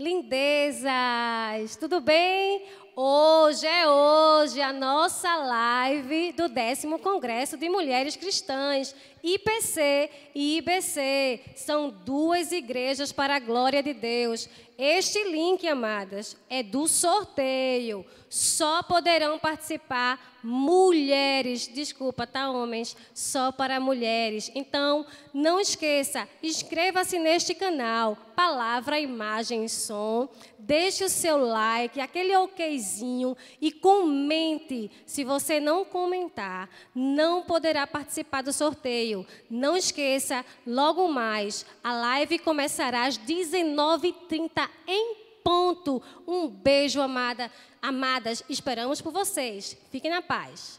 Lindezas, tudo bem? Hoje é hoje hoje a nossa live do 10 Congresso de Mulheres Cristãs. IPC e IBC são duas igrejas para a glória de Deus. Este link, amadas, é do sorteio. Só poderão participar mulheres. Desculpa, tá, homens? Só para mulheres. Então, não esqueça, inscreva-se neste canal. Palavra, imagem e som. Deixe o seu like, aquele okzinho e comenta comente. se você não comentar, não poderá participar do sorteio. Não esqueça, logo mais, a live começará às 19h30 em ponto. Um beijo, amada, amadas. Esperamos por vocês. Fiquem na paz.